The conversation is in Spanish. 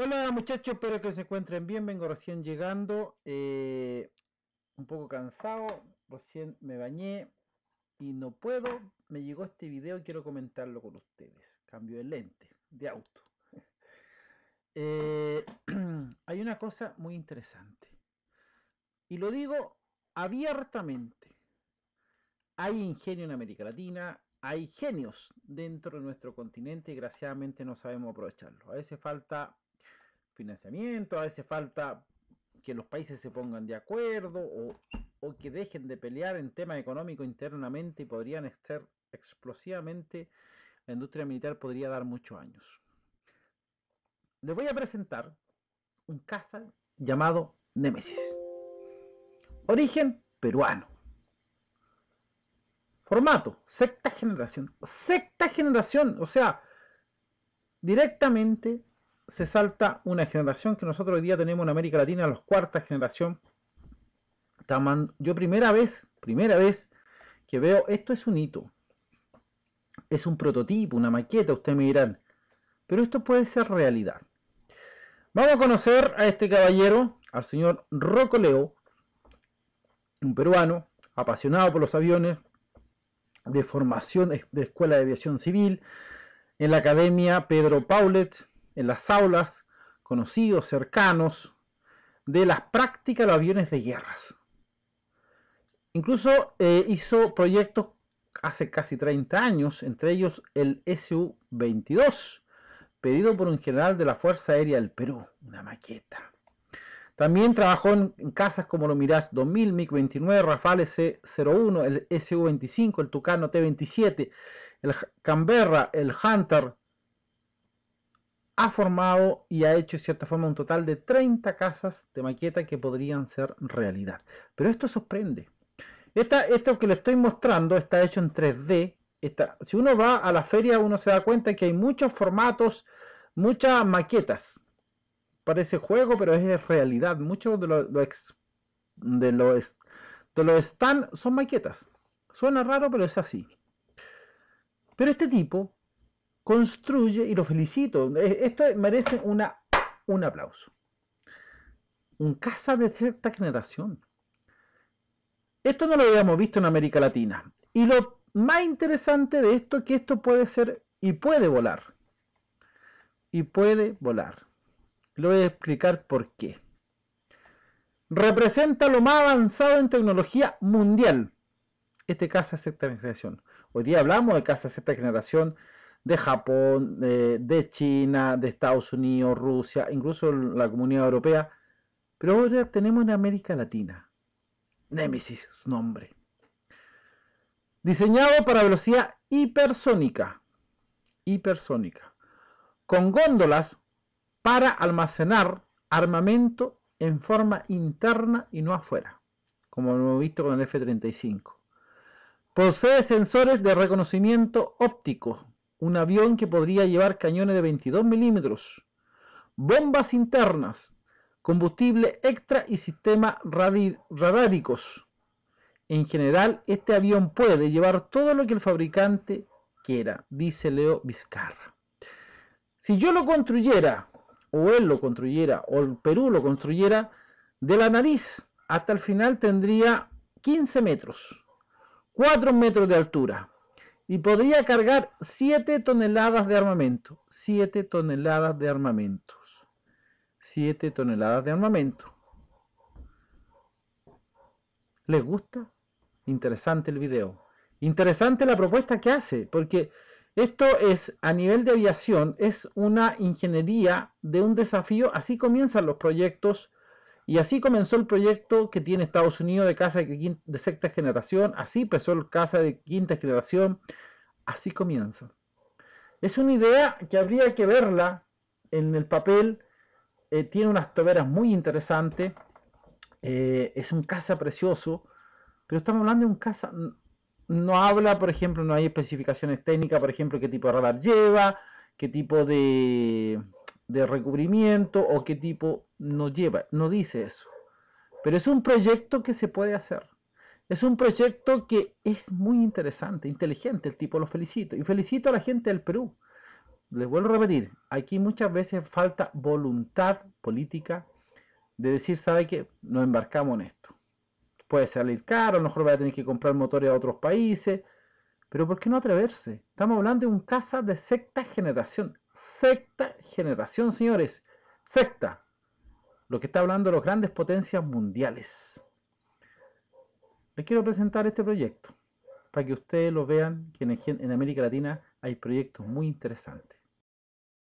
Hola muchachos, espero que se encuentren bien. Vengo recién llegando, eh, un poco cansado, recién me bañé y no puedo. Me llegó este video y quiero comentarlo con ustedes. Cambio de lente, de auto. Eh, hay una cosa muy interesante y lo digo abiertamente. Hay ingenio en América Latina, hay genios dentro de nuestro continente y desgraciadamente no sabemos aprovecharlo. A veces falta financiamiento, a veces falta que los países se pongan de acuerdo o, que dejen de pelear en tema económico internamente y podrían ser explosivamente, la industria militar podría dar muchos años. Les voy a presentar un caza llamado Némesis. Origen peruano. Formato, sexta generación. Sexta generación, o sea, directamente se salta una generación que nosotros hoy día tenemos en América Latina, la cuarta generación. Yo primera vez, primera vez que veo, esto es un hito, es un prototipo, una maqueta, ustedes me dirán, pero esto puede ser realidad. Vamos a conocer a este caballero, al señor Rocco Leo, un peruano apasionado por los aviones, de formación de Escuela de Aviación Civil, en la Academia Pedro Paulet en las aulas, conocidos, cercanos, de las prácticas de aviones de guerras. Incluso eh, hizo proyectos hace casi 30 años, entre ellos el SU-22, pedido por un general de la Fuerza Aérea del Perú, una maqueta. También trabajó en, casas como lo mirás, 2000, MiG-29, Rafale C-01, el SU-25, el Tucano T-27, el Canberra, el Hunter, ha formado y ha hecho de cierta forma un total de 30 casas de maqueta que podrían ser realidad. Pero esto sorprende. esto que le estoy mostrando está hecho en 3D. si uno va a la feria uno se da cuenta que hay muchos formatos, muchas maquetas. Parece juego, pero es realidad. Muchos de los, de los, de los stand son maquetas. Suena raro, pero es así. Pero este tipo construye, y lo felicito, e, esto merece un aplauso. Un casa de cierta generación. Esto no lo habíamos visto en América Latina. Y lo más interesante de esto es que esto puede ser y puede volar. Y puede volar. Lo voy a explicar por qué. Representa lo más avanzado en tecnología mundial. Este casa de sexta generación. Hoy día hablamos de casa de sexta generación de Japón, de, China, de Estados Unidos, Rusia, incluso la comunidad europea. Pero ahora tenemos en América Latina. Némesis, su nombre. Diseñado para velocidad hipersónica. Hipersónica. Con góndolas para almacenar armamento en forma interna y no afuera, como lo hemos visto con el F-35. Posee sensores de reconocimiento óptico un avión que podría llevar cañones de 22 milímetros, bombas internas, combustible extra y sistemas radáricos. En general, este avión puede llevar todo lo que el fabricante quiera, dice Leo Vizcarra. Si yo lo construyera, o él lo construyera, o el Perú lo construyera, de la nariz hasta el final tendría 15 metros, 4 metros de altura, y podría cargar 7 toneladas de armamento. 7 toneladas de armamentos. 7 toneladas de armamento. ¿Les gusta? Interesante el video. Interesante la propuesta que hace, porque esto es, a nivel de aviación, es una ingeniería de un desafío. Así comienzan los proyectos y así comenzó el proyecto que tiene Estados Unidos de casa de, sexta generación, así empezó el casa de quinta generación, así comienza. Es una idea que habría que verla en el papel, eh, tiene unas toberas muy interesantes, eh, es un casa precioso, pero estamos hablando de un casa, no habla, por ejemplo, no hay especificaciones técnicas, por ejemplo, qué tipo de radar lleva, qué tipo de de recubrimiento o qué tipo nos lleva. No dice eso. Pero es un proyecto que se puede hacer. Es un proyecto que es muy interesante, inteligente. El tipo lo felicito. Y felicito a la gente del Perú. Les vuelvo a repetir, aquí muchas veces falta voluntad política de decir, ¿sabe qué? Nos embarcamos en esto. Puede salir caro, a lo mejor va a tener que comprar motores a otros países. Pero ¿por qué no atreverse? Estamos hablando de un casa de sexta generación. Sexta generación, señores. secta. Lo que está hablando de las grandes potencias mundiales. Les quiero presentar este proyecto para que ustedes lo vean, que en América Latina hay proyectos muy interesantes.